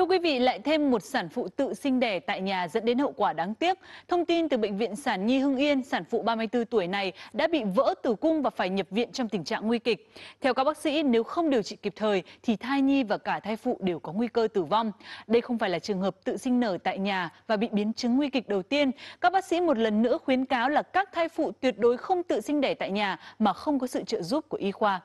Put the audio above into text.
Thưa quý vị, lại thêm một sản phụ tự sinh đẻ tại nhà dẫn đến hậu quả đáng tiếc. Thông tin từ Bệnh viện Sản Nhi Hưng Yên, sản phụ 34 tuổi này đã bị vỡ tử cung và phải nhập viện trong tình trạng nguy kịch. Theo các bác sĩ, nếu không điều trị kịp thời thì thai nhi và cả thai phụ đều có nguy cơ tử vong. Đây không phải là trường hợp tự sinh nở tại nhà và bị biến chứng nguy kịch đầu tiên. Các bác sĩ một lần nữa khuyến cáo là các thai phụ tuyệt đối không tự sinh đẻ tại nhà mà không có sự trợ giúp của y khoa.